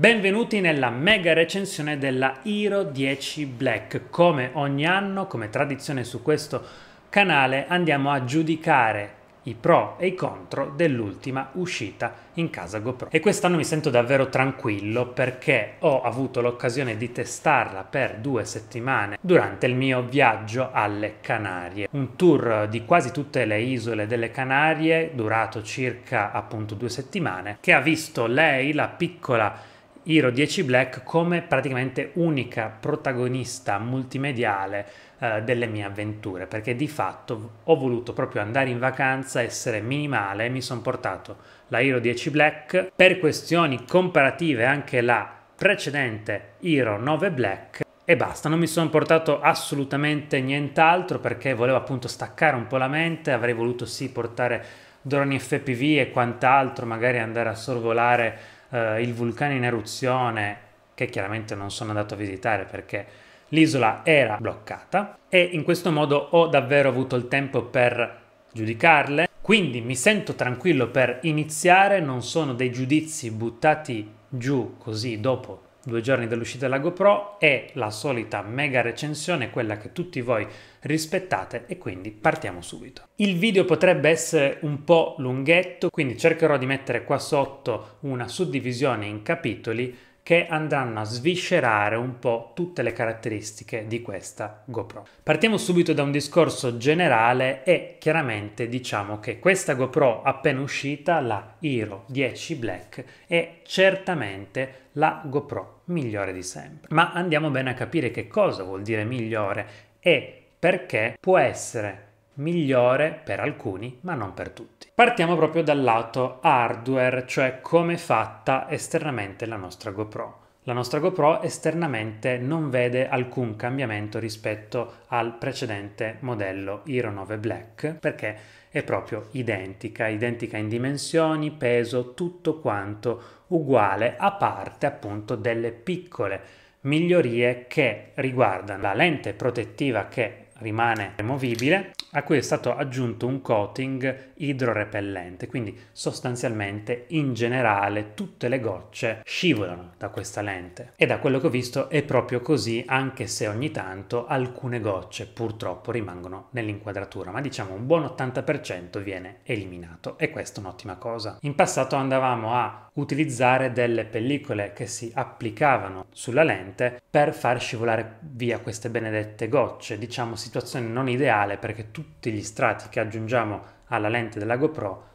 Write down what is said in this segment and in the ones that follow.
Benvenuti nella mega recensione della Hero 10 Black. Come ogni anno, come tradizione su questo canale, andiamo a giudicare i pro e i contro dell'ultima uscita in casa GoPro. E quest'anno mi sento davvero tranquillo perché ho avuto l'occasione di testarla per due settimane durante il mio viaggio alle Canarie. Un tour di quasi tutte le isole delle Canarie durato circa appunto due settimane che ha visto lei, la piccola Hero 10 Black come praticamente unica protagonista multimediale eh, delle mie avventure, perché di fatto ho voluto proprio andare in vacanza, essere minimale e mi sono portato la Hero 10 Black per questioni comparative anche la precedente Hero 9 Black e basta, non mi sono portato assolutamente nient'altro perché volevo appunto staccare un po' la mente, avrei voluto sì portare droni FPV e quant'altro, magari andare a sorvolare eh, il vulcano in eruzione, che chiaramente non sono andato a visitare perché l'isola era bloccata e in questo modo ho davvero avuto il tempo per giudicarle. Quindi mi sento tranquillo per iniziare, non sono dei giudizi buttati giù così dopo due giorni dall'uscita della GoPro è la solita mega recensione, quella che tutti voi rispettate e quindi partiamo subito. Il video potrebbe essere un po' lunghetto, quindi cercherò di mettere qua sotto una suddivisione in capitoli che andranno a sviscerare un po' tutte le caratteristiche di questa GoPro. Partiamo subito da un discorso generale e chiaramente diciamo che questa GoPro appena uscita, la Hero 10 Black, è certamente la GoPro migliore di sempre. Ma andiamo bene a capire che cosa vuol dire migliore e perché può essere migliore per alcuni ma non per tutti. Partiamo proprio dal lato hardware, cioè come è fatta esternamente la nostra GoPro. La nostra GoPro esternamente non vede alcun cambiamento rispetto al precedente modello Hero 9 Black perché è proprio identica, identica in dimensioni, peso, tutto quanto uguale a parte appunto delle piccole migliorie che riguardano la lente protettiva che rimane removibile, a cui è stato aggiunto un coating idrorepellente, quindi sostanzialmente in generale tutte le gocce scivolano da questa lente. E da quello che ho visto è proprio così, anche se ogni tanto alcune gocce purtroppo rimangono nell'inquadratura, ma diciamo un buon 80% viene eliminato e questa è un'ottima cosa. In passato andavamo a utilizzare delle pellicole che si applicavano sulla lente per far scivolare via queste benedette gocce, diciamo situazione non ideale perché tutti gli strati che aggiungiamo alla lente della GoPro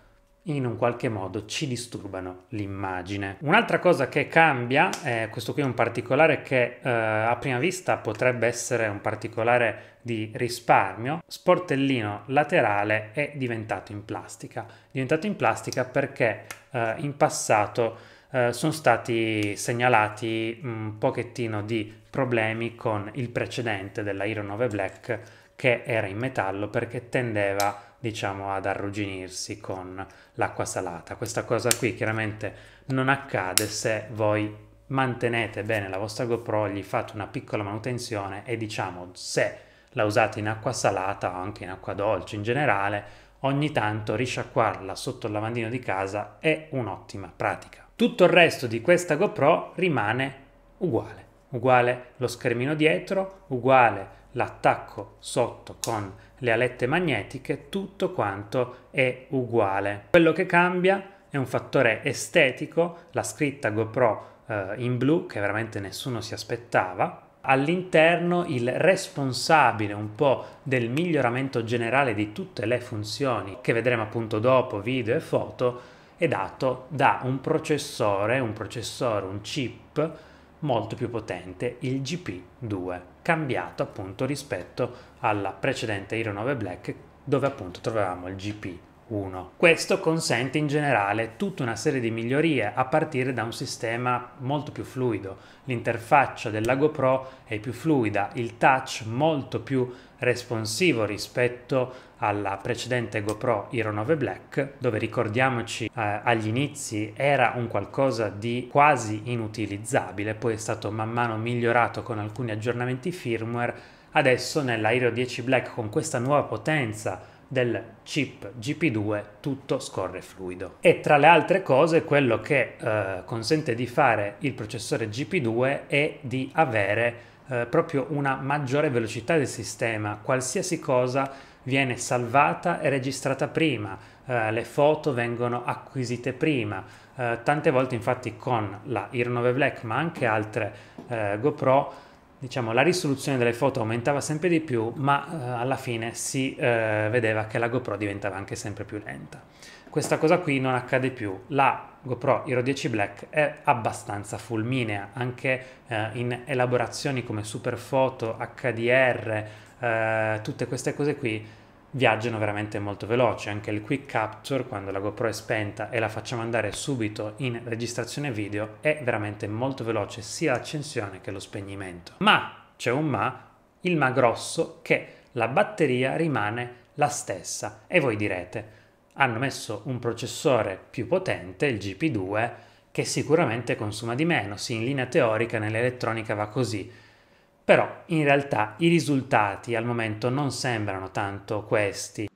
in un qualche modo ci disturbano l'immagine. Un'altra cosa che cambia, eh, questo qui è un particolare che eh, a prima vista potrebbe essere un particolare di risparmio, sportellino laterale è diventato in plastica. Diventato in plastica perché eh, in passato eh, sono stati segnalati un pochettino di problemi con il precedente della Hero 9 Black che era in metallo perché tendeva diciamo ad arrugginirsi con l'acqua salata. Questa cosa qui chiaramente non accade se voi mantenete bene la vostra GoPro, gli fate una piccola manutenzione e diciamo se la usate in acqua salata o anche in acqua dolce in generale, ogni tanto risciacquarla sotto il lavandino di casa è un'ottima pratica. Tutto il resto di questa GoPro rimane uguale, uguale lo schermino dietro, uguale l'attacco sotto con le alette magnetiche, tutto quanto è uguale. Quello che cambia è un fattore estetico, la scritta GoPro eh, in blu che veramente nessuno si aspettava. All'interno il responsabile un po' del miglioramento generale di tutte le funzioni che vedremo appunto dopo video e foto è dato da un processore, un processore, un chip molto più potente, il GP2 cambiato appunto rispetto alla precedente Hero 9 Black dove appunto trovavamo il GP 1. Questo consente in generale tutta una serie di migliorie a partire da un sistema molto più fluido. L'interfaccia della GoPro è più fluida, il touch molto più responsivo rispetto alla precedente GoPro Hero 9 Black, dove ricordiamoci eh, agli inizi era un qualcosa di quasi inutilizzabile, poi è stato man mano migliorato con alcuni aggiornamenti firmware. Adesso nella 10 Black con questa nuova potenza del chip GP2 tutto scorre fluido. E tra le altre cose quello che eh, consente di fare il processore GP2 è di avere eh, proprio una maggiore velocità del sistema, qualsiasi cosa viene salvata e registrata prima, eh, le foto vengono acquisite prima, eh, tante volte infatti con la IR9 Black ma anche altre eh, GoPro diciamo, la risoluzione delle foto aumentava sempre di più, ma eh, alla fine si eh, vedeva che la GoPro diventava anche sempre più lenta. Questa cosa qui non accade più, la GoPro Hero 10 Black è abbastanza fulminea, anche eh, in elaborazioni come Superfoto, HDR, eh, tutte queste cose qui viaggiano veramente molto veloci. Anche il quick capture, quando la GoPro è spenta e la facciamo andare subito in registrazione video, è veramente molto veloce sia l'accensione che lo spegnimento. Ma c'è un ma, il ma grosso che la batteria rimane la stessa. E voi direte, hanno messo un processore più potente, il GP2, che sicuramente consuma di meno, sì in linea teorica nell'elettronica va così, però in realtà i risultati al momento non sembrano tanto questi.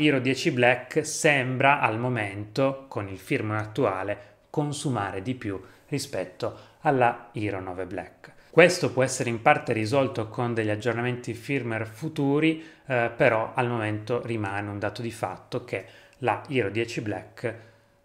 Hero 10 Black sembra al momento, con il firmware attuale, consumare di più rispetto alla Hero 9 Black. Questo può essere in parte risolto con degli aggiornamenti firmware futuri, eh, però al momento rimane un dato di fatto che la Hero 10 Black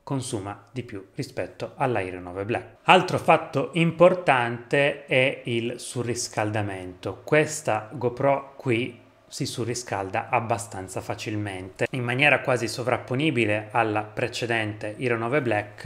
consuma di più rispetto alla Hero 9 Black. Altro fatto importante è il surriscaldamento. Questa GoPro qui si surriscalda abbastanza facilmente. In maniera quasi sovrapponibile alla precedente Hero 9 Black,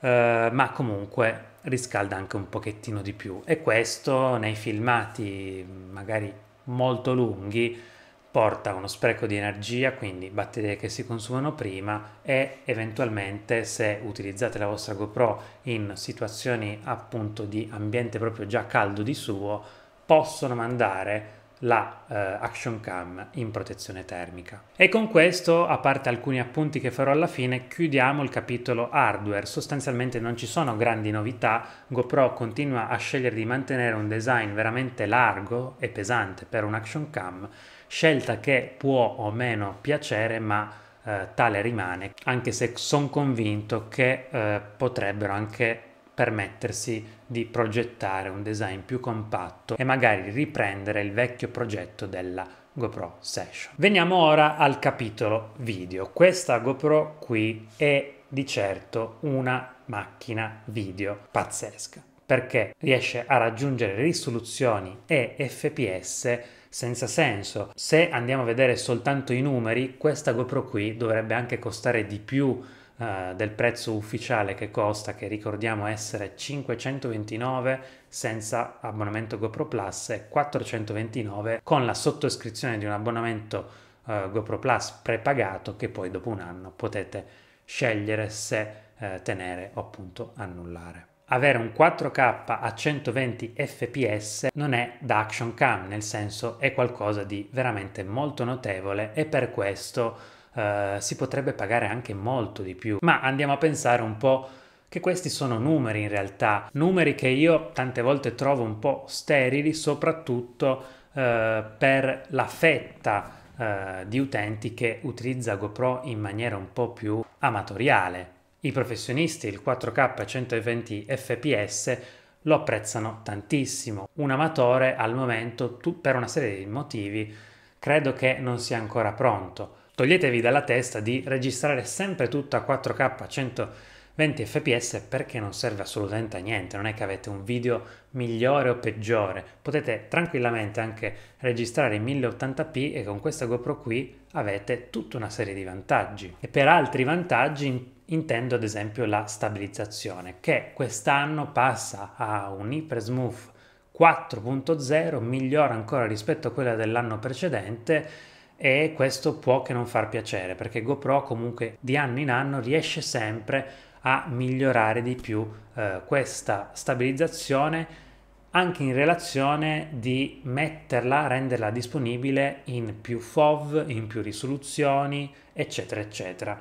eh, ma comunque riscalda anche un pochettino di più e questo nei filmati magari molto lunghi porta a uno spreco di energia, quindi batterie che si consumano prima e eventualmente se utilizzate la vostra GoPro in situazioni appunto di ambiente proprio già caldo di suo, possono mandare la eh, action cam in protezione termica. E con questo, a parte alcuni appunti che farò alla fine, chiudiamo il capitolo hardware. Sostanzialmente non ci sono grandi novità, GoPro continua a scegliere di mantenere un design veramente largo e pesante per un action cam, scelta che può o meno piacere, ma eh, tale rimane, anche se sono convinto che eh, potrebbero anche permettersi di progettare un design più compatto e magari riprendere il vecchio progetto della GoPro Session. Veniamo ora al capitolo video. Questa GoPro qui è di certo una macchina video pazzesca perché riesce a raggiungere risoluzioni e fps senza senso. Se andiamo a vedere soltanto i numeri, questa GoPro qui dovrebbe anche costare di più eh, del prezzo ufficiale che costa, che ricordiamo essere 529 senza abbonamento GoPro Plus e 429 con la sottoscrizione di un abbonamento eh, GoPro Plus prepagato che poi dopo un anno potete scegliere se eh, tenere o appunto annullare avere un 4K a 120 fps non è da action cam, nel senso è qualcosa di veramente molto notevole e per questo eh, si potrebbe pagare anche molto di più. Ma andiamo a pensare un po' che questi sono numeri in realtà, numeri che io tante volte trovo un po' sterili, soprattutto eh, per la fetta eh, di utenti che utilizza GoPro in maniera un po' più amatoriale. I professionisti, il 4K 120 fps, lo apprezzano tantissimo. Un amatore al momento, tu, per una serie di motivi, credo che non sia ancora pronto. Toglietevi dalla testa di registrare sempre tutto a 4K a 120 fps perché non serve assolutamente a niente, non è che avete un video migliore o peggiore, potete tranquillamente anche registrare in 1080p e con questa GoPro qui avete tutta una serie di vantaggi. E per altri vantaggi intendo ad esempio la stabilizzazione che quest'anno passa a un Hypersmooth 4.0, migliore ancora rispetto a quella dell'anno precedente e questo può che non far piacere perché GoPro comunque di anno in anno riesce sempre a migliorare di più eh, questa stabilizzazione anche in relazione di metterla, renderla disponibile in più FOV, in più risoluzioni, eccetera, eccetera.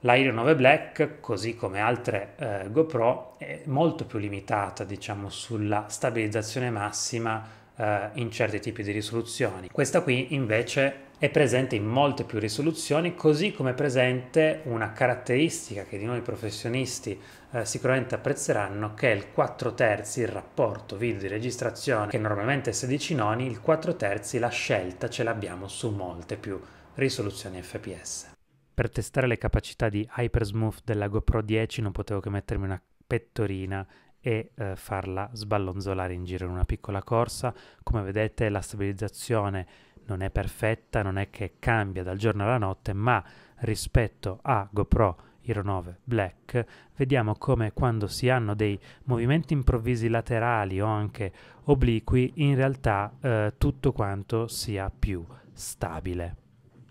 La 9 Black, così come altre eh, GoPro, è molto più limitata, diciamo, sulla stabilizzazione massima eh, in certi tipi di risoluzioni. Questa qui invece è presente in molte più risoluzioni, così come è presente una caratteristica che di noi professionisti eh, sicuramente apprezzeranno, che è il 4 terzi, il rapporto video di registrazione, che normalmente è 16 noni, il 4 terzi, la scelta ce l'abbiamo su molte più risoluzioni FPS. Per testare le capacità di Hypersmooth della GoPro 10 non potevo che mettermi una pettorina e eh, farla sballonzolare in giro in una piccola corsa. Come vedete la stabilizzazione non è perfetta, non è che cambia dal giorno alla notte, ma rispetto a GoPro Hero 9 Black, vediamo come quando si hanno dei movimenti improvvisi laterali o anche obliqui, in realtà eh, tutto quanto sia più stabile.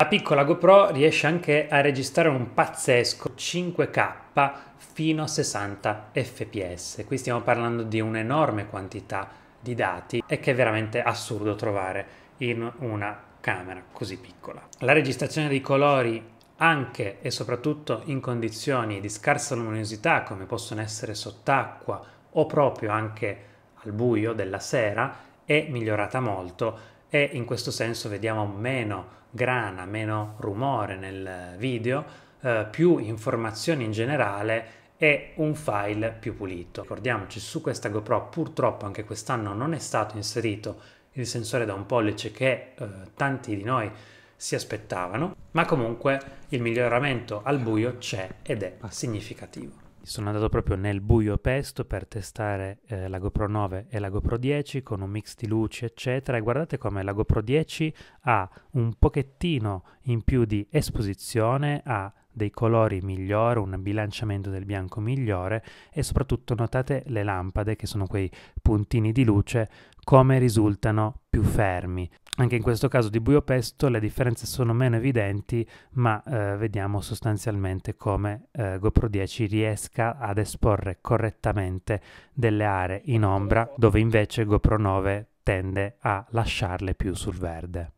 La piccola GoPro riesce anche a registrare un pazzesco 5K fino a 60 fps. Qui stiamo parlando di un'enorme quantità di dati e che è veramente assurdo trovare in una camera così piccola. La registrazione dei colori anche e soprattutto in condizioni di scarsa luminosità come possono essere sott'acqua o proprio anche al buio della sera è migliorata molto e in questo senso vediamo meno grana, meno rumore nel video, eh, più informazioni in generale e un file più pulito. Ricordiamoci, su questa GoPro purtroppo anche quest'anno non è stato inserito il sensore da un pollice che eh, tanti di noi si aspettavano, ma comunque il miglioramento al buio c'è ed è significativo. Sono andato proprio nel buio pesto per testare eh, la GoPro 9 e la GoPro 10 con un mix di luci, eccetera. E guardate come la GoPro 10 ha un pochettino in più di esposizione, ha dei colori migliori, un bilanciamento del bianco migliore e soprattutto notate le lampade che sono quei puntini di luce come risultano più fermi. Anche in questo caso di buio pesto le differenze sono meno evidenti, ma eh, vediamo sostanzialmente come eh, GoPro 10 riesca ad esporre correttamente delle aree in ombra dove invece GoPro 9 tende a lasciarle più sul verde.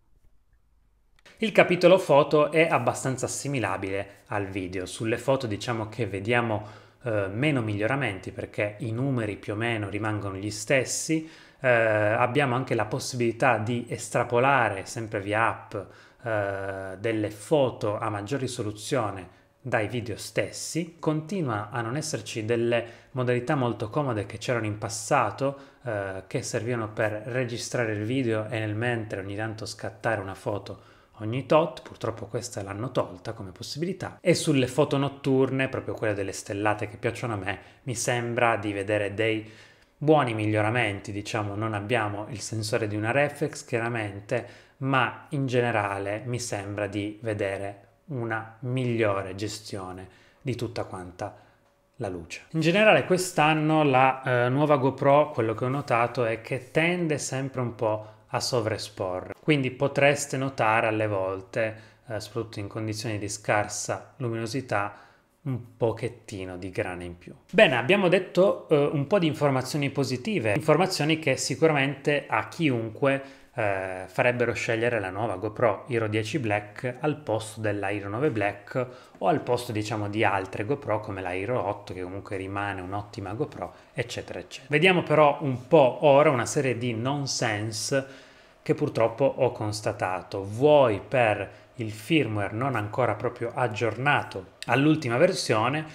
Il capitolo foto è abbastanza assimilabile al video. Sulle foto diciamo che vediamo eh, meno miglioramenti perché i numeri più o meno rimangono gli stessi, eh, abbiamo anche la possibilità di estrapolare sempre via app eh, delle foto a maggior risoluzione dai video stessi, continua a non esserci delle modalità molto comode che c'erano in passato eh, che servivano per registrare il video e nel mentre ogni tanto scattare una foto ogni tot, purtroppo questa l'hanno tolta come possibilità, e sulle foto notturne, proprio quelle delle stellate che piacciono a me, mi sembra di vedere dei buoni miglioramenti, diciamo, non abbiamo il sensore di una reflex chiaramente, ma in generale mi sembra di vedere una migliore gestione di tutta quanta la luce. In generale quest'anno la eh, nuova GoPro, quello che ho notato è che tende sempre un po' a sovraesporre, quindi potreste notare alle volte, eh, soprattutto in condizioni di scarsa luminosità, un pochettino di grana in più. Bene, abbiamo detto eh, un po' di informazioni positive, informazioni che sicuramente a chiunque eh, farebbero scegliere la nuova GoPro Hero 10 Black al posto della Hero 9 Black o al posto diciamo di altre GoPro come la Hero 8 che comunque rimane un'ottima GoPro, eccetera eccetera. Vediamo però un po' ora una serie di nonsense che purtroppo ho constatato, vuoi per il firmware non ancora proprio aggiornato all'ultima versione,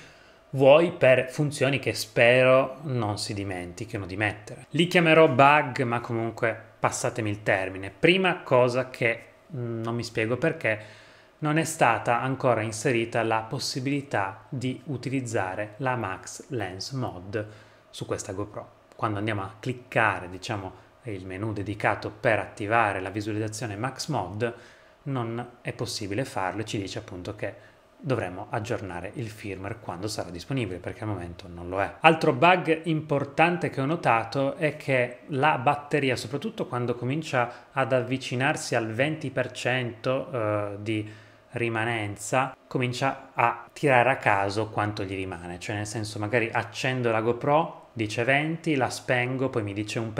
vuoi per funzioni che spero non si dimentichino di mettere. Li chiamerò bug, ma comunque passatemi il termine. Prima cosa che mm, non mi spiego perché non è stata ancora inserita la possibilità di utilizzare la Max Lens Mod su questa GoPro. Quando andiamo a cliccare, diciamo, il menu dedicato per attivare la visualizzazione Max Mod, non è possibile farlo e ci dice appunto che dovremmo aggiornare il firmware quando sarà disponibile perché al momento non lo è. Altro bug importante che ho notato è che la batteria, soprattutto quando comincia ad avvicinarsi al 20% eh, di rimanenza, comincia a tirare a caso quanto gli rimane, cioè nel senso magari accendo la GoPro dice 20, la spengo, poi mi dice 1%,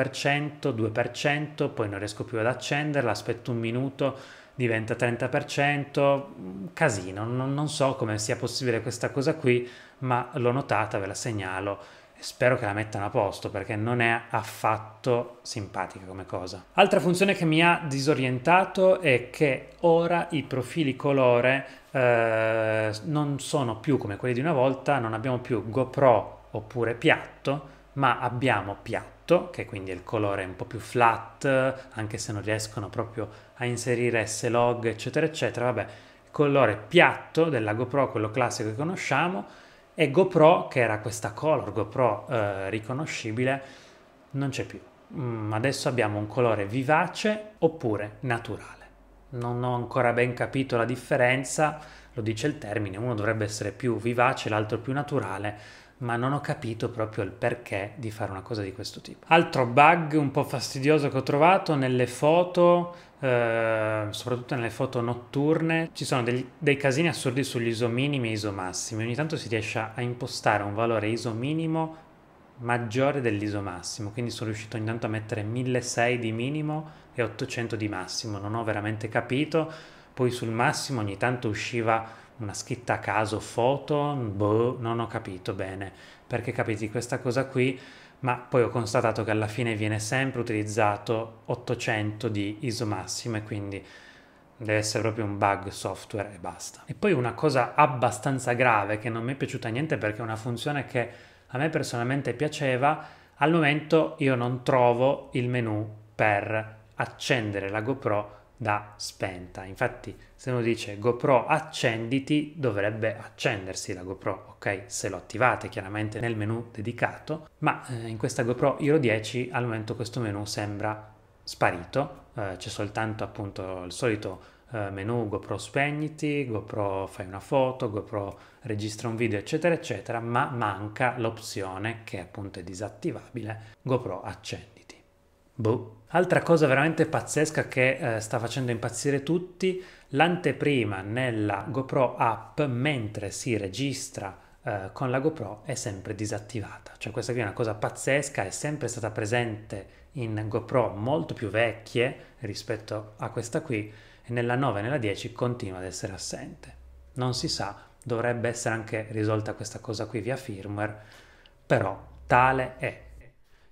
2%, poi non riesco più ad accenderla, aspetto un minuto, diventa 30%, mm, casino, non, non so come sia possibile questa cosa qui, ma l'ho notata, ve la segnalo e spero che la mettano a posto perché non è affatto simpatica come cosa. Altra funzione che mi ha disorientato è che ora i profili colore eh, non sono più come quelli di una volta, non abbiamo più GoPro oppure piatto, ma abbiamo piatto, che quindi è il colore un po' più flat, anche se non riescono proprio a inserire S-log, eccetera, eccetera. Vabbè, il colore piatto della GoPro, quello classico che conosciamo, e GoPro, che era questa color GoPro eh, riconoscibile, non c'è più. Mm, adesso abbiamo un colore vivace oppure naturale. Non ho ancora ben capito la differenza, lo dice il termine, uno dovrebbe essere più vivace, l'altro più naturale ma non ho capito proprio il perché di fare una cosa di questo tipo. Altro bug un po' fastidioso che ho trovato nelle foto, eh, soprattutto nelle foto notturne, ci sono degli, dei casini assurdi sugli ISO minimi e ISO massimi. Ogni tanto si riesce a impostare un valore ISO minimo maggiore dell'ISO massimo, quindi sono riuscito ogni tanto a mettere 1600 di minimo e 800 di massimo, non ho veramente capito. Poi sul massimo ogni tanto usciva una scritta a caso, foto, boh, non ho capito bene perché capiti questa cosa qui, ma poi ho constatato che alla fine viene sempre utilizzato 800 di ISO massimo e quindi deve essere proprio un bug software e basta. E poi una cosa abbastanza grave che non mi è piaciuta niente perché è una funzione che a me personalmente piaceva, al momento io non trovo il menu per accendere la GoPro da spenta. Infatti, se uno dice GoPro accenditi, dovrebbe accendersi la GoPro, ok? Se lo attivate chiaramente nel menu dedicato, ma eh, in questa GoPro Hero 10 al momento questo menu sembra sparito, eh, c'è soltanto appunto il solito eh, menu GoPro spegniti, GoPro fai una foto, GoPro registra un video, eccetera, eccetera, ma manca l'opzione che appunto è disattivabile, GoPro accendi. Boh. Altra cosa veramente pazzesca che eh, sta facendo impazzire tutti, l'anteprima nella GoPro app mentre si registra eh, con la GoPro è sempre disattivata. Cioè questa qui è una cosa pazzesca, è sempre stata presente in GoPro molto più vecchie rispetto a questa qui e nella 9 e nella 10 continua ad essere assente. Non si sa, dovrebbe essere anche risolta questa cosa qui via firmware, però tale è.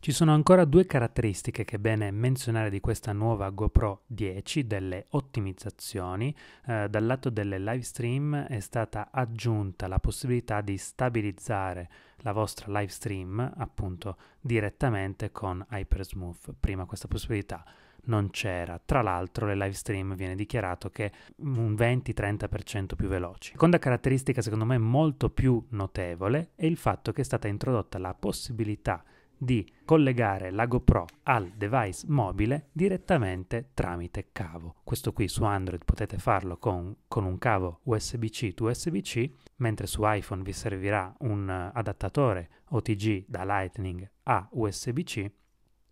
Ci sono ancora due caratteristiche che è bene menzionare di questa nuova GoPro 10, delle ottimizzazioni. Eh, dal lato delle live stream è stata aggiunta la possibilità di stabilizzare la vostra live stream appunto direttamente con Hypersmooth. Prima questa possibilità non c'era. Tra l'altro le live stream viene dichiarato che un 20-30% più veloci. Seconda caratteristica secondo me molto più notevole è il fatto che è stata introdotta la possibilità di di collegare la GoPro al device mobile direttamente tramite cavo. Questo qui su Android potete farlo con, con un cavo USB-C to USB-C, mentre su iPhone vi servirà un adattatore OTG da Lightning a USB-C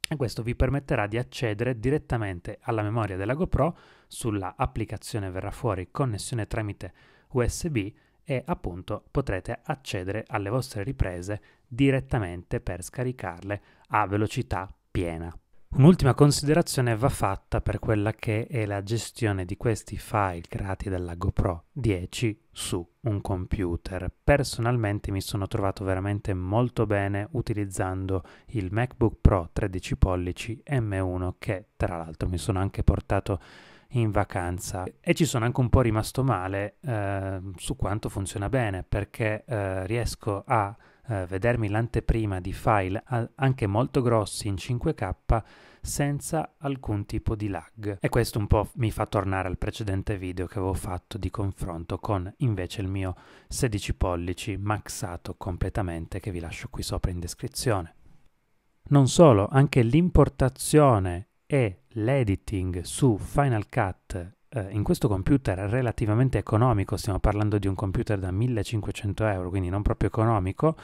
e questo vi permetterà di accedere direttamente alla memoria della GoPro, sulla applicazione verrà fuori connessione tramite USB e appunto potrete accedere alle vostre riprese direttamente per scaricarle a velocità piena. Un'ultima considerazione va fatta per quella che è la gestione di questi file creati dalla GoPro 10 su un computer. Personalmente mi sono trovato veramente molto bene utilizzando il MacBook Pro 13 pollici M1 che tra l'altro mi sono anche portato in vacanza e ci sono anche un po' rimasto male eh, su quanto funziona bene perché eh, riesco a eh, vedermi l'anteprima di file anche molto grossi in 5K senza alcun tipo di lag e questo un po' mi fa tornare al precedente video che avevo fatto di confronto con invece il mio 16 pollici maxato completamente che vi lascio qui sopra in descrizione. Non solo, anche l'importazione e l'editing su Final Cut eh, in questo computer relativamente economico, stiamo parlando di un computer da 1500 euro, quindi non proprio economico,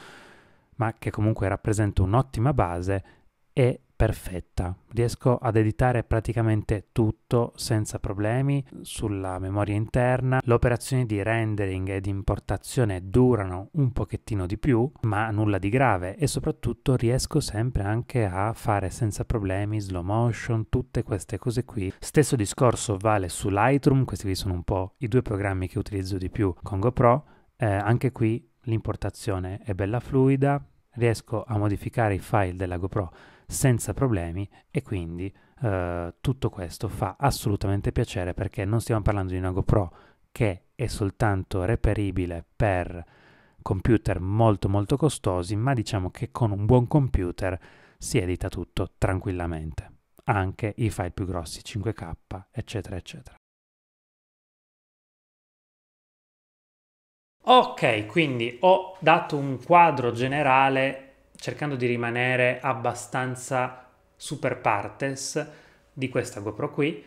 ma che comunque rappresenta un'ottima base, è perfetta. Riesco ad editare praticamente tutto senza problemi sulla memoria interna. Le operazioni di rendering e di importazione durano un pochettino di più, ma nulla di grave e soprattutto riesco sempre anche a fare senza problemi slow motion, tutte queste cose qui. Stesso discorso vale su Lightroom, questi qui sono un po' i due programmi che utilizzo di più con GoPro. Eh, anche qui l'importazione è bella fluida, riesco a modificare i file della GoPro senza problemi e quindi eh, tutto questo fa assolutamente piacere perché non stiamo parlando di una GoPro che è soltanto reperibile per computer molto molto costosi, ma diciamo che con un buon computer si edita tutto tranquillamente, anche i file più grossi 5K, eccetera, eccetera. Ok, quindi ho dato un quadro generale cercando di rimanere abbastanza super partes di questa GoPro qui,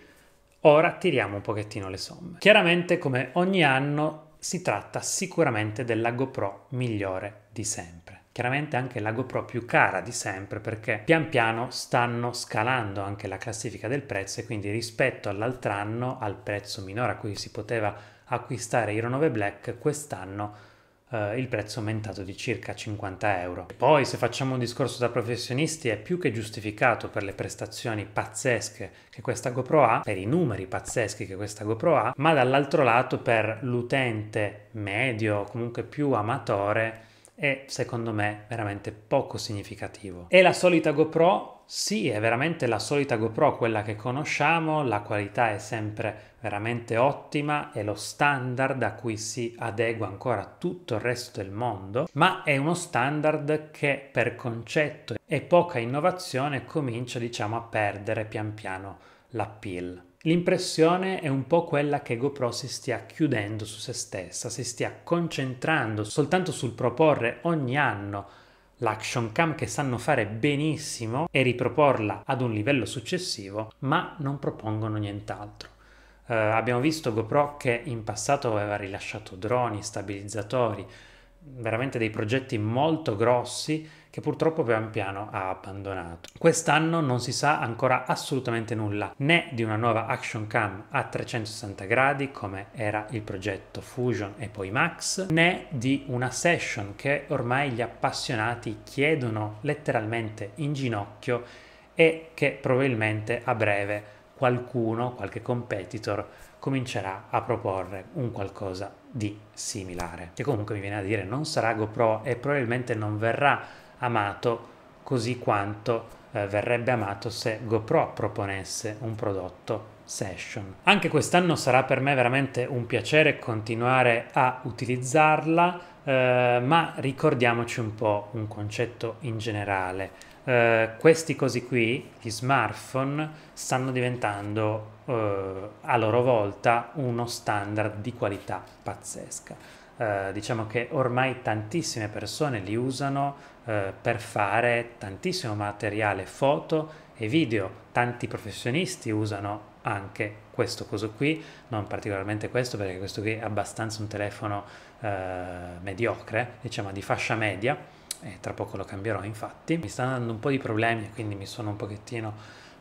ora tiriamo un pochettino le somme. Chiaramente come ogni anno si tratta sicuramente della GoPro migliore di sempre. Chiaramente anche la GoPro più cara di sempre perché pian piano stanno scalando anche la classifica del prezzo e quindi rispetto all'altro anno al prezzo minore a cui si poteva acquistare Hero 9 Black quest'anno eh, il prezzo è aumentato di circa 50 euro. E poi se facciamo un discorso da professionisti è più che giustificato per le prestazioni pazzesche che questa GoPro ha, per i numeri pazzeschi che questa GoPro ha, ma dall'altro lato per l'utente medio o comunque più amatore è secondo me veramente poco significativo. E la solita GoPro? Sì, è veramente la solita GoPro, quella che conosciamo, la qualità è sempre veramente ottima, è lo standard a cui si adegua ancora tutto il resto del mondo, ma è uno standard che per concetto e poca innovazione comincia diciamo a perdere pian piano l'appeal. L'impressione è un po' quella che GoPro si stia chiudendo su se stessa, si stia concentrando soltanto sul proporre ogni anno l'action cam che sanno fare benissimo e riproporla ad un livello successivo, ma non propongono nient'altro. Uh, abbiamo visto GoPro che in passato aveva rilasciato droni, stabilizzatori, veramente dei progetti molto grossi che purtroppo pian piano ha abbandonato. Quest'anno non si sa ancora assolutamente nulla né di una nuova action cam a 360 gradi come era il progetto Fusion e poi Max né di una session che ormai gli appassionati chiedono letteralmente in ginocchio e che probabilmente a breve qualcuno, qualche competitor, comincerà a proporre un qualcosa di similare. Che comunque mi viene a dire non sarà GoPro e probabilmente non verrà amato così quanto eh, verrebbe amato se GoPro proponesse un prodotto session. Anche quest'anno sarà per me veramente un piacere continuare a utilizzarla, eh, ma ricordiamoci un po' un concetto in generale eh, questi cosi qui, gli smartphone, stanno diventando eh, a loro volta uno standard di qualità pazzesca. Eh, diciamo che ormai tantissime persone li usano eh, per fare tantissimo materiale foto e video, tanti professionisti usano anche questo coso qui, non particolarmente questo perché questo qui è abbastanza un telefono eh, mediocre, diciamo di fascia media, e eh, tra poco lo cambierò infatti. Mi stanno dando un po' di problemi quindi mi sono un pochettino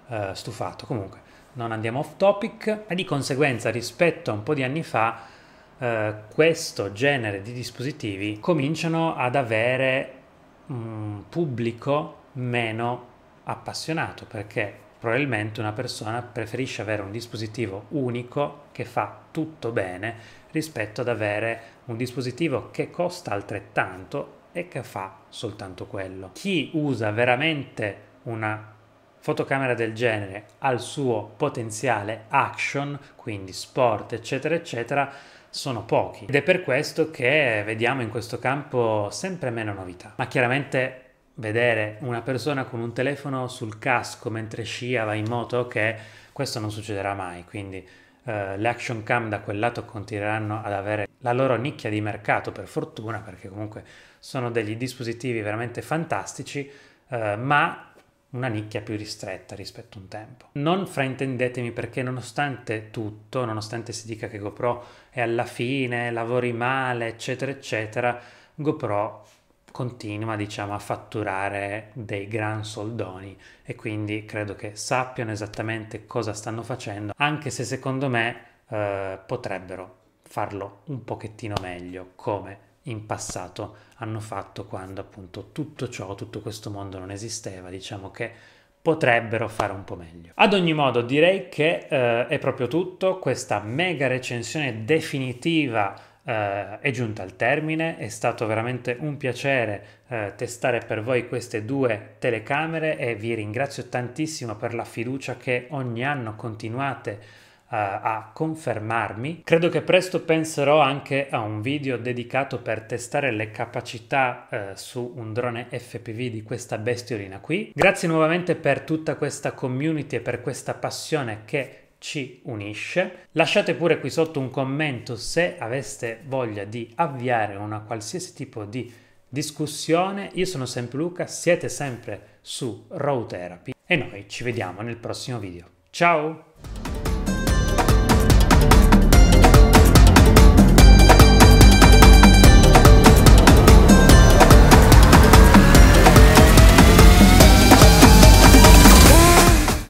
eh, stufato. Comunque non andiamo off topic e di conseguenza rispetto a un po' di anni fa eh, questo genere di dispositivi cominciano ad avere un pubblico meno appassionato perché probabilmente una persona preferisce avere un dispositivo unico che fa tutto bene rispetto ad avere un dispositivo che costa altrettanto e che fa soltanto quello. Chi usa veramente una fotocamera del genere al suo potenziale action, quindi sport, eccetera, eccetera, sono pochi. Ed è per questo che vediamo in questo campo sempre meno novità. Ma chiaramente vedere una persona con un telefono sul casco mentre scia, va in moto, ok, questo non succederà mai, quindi eh, le action cam da quel lato continueranno ad avere la loro nicchia di mercato per fortuna, perché comunque sono degli dispositivi veramente fantastici, eh, ma una nicchia più ristretta rispetto a un tempo. Non fraintendetemi perché nonostante tutto, nonostante si dica che GoPro è alla fine, lavori male, eccetera, eccetera, GoPro continua, diciamo, a fatturare dei gran soldoni e quindi credo che sappiano esattamente cosa stanno facendo, anche se secondo me eh, potrebbero farlo un pochettino meglio, come in passato hanno fatto quando appunto tutto ciò, tutto questo mondo non esisteva, diciamo che potrebbero fare un po' meglio. Ad ogni modo direi che eh, è proprio tutto, questa mega recensione definitiva eh, è giunta al termine, è stato veramente un piacere eh, testare per voi queste due telecamere e vi ringrazio tantissimo per la fiducia che ogni anno continuate a a confermarmi. Credo che presto penserò anche a un video dedicato per testare le capacità eh, su un drone FPV di questa bestiolina qui. Grazie nuovamente per tutta questa community e per questa passione che ci unisce. Lasciate pure qui sotto un commento se aveste voglia di avviare una qualsiasi tipo di discussione. Io sono sempre Luca, siete sempre su Row Therapy e noi ci vediamo nel prossimo video. Ciao!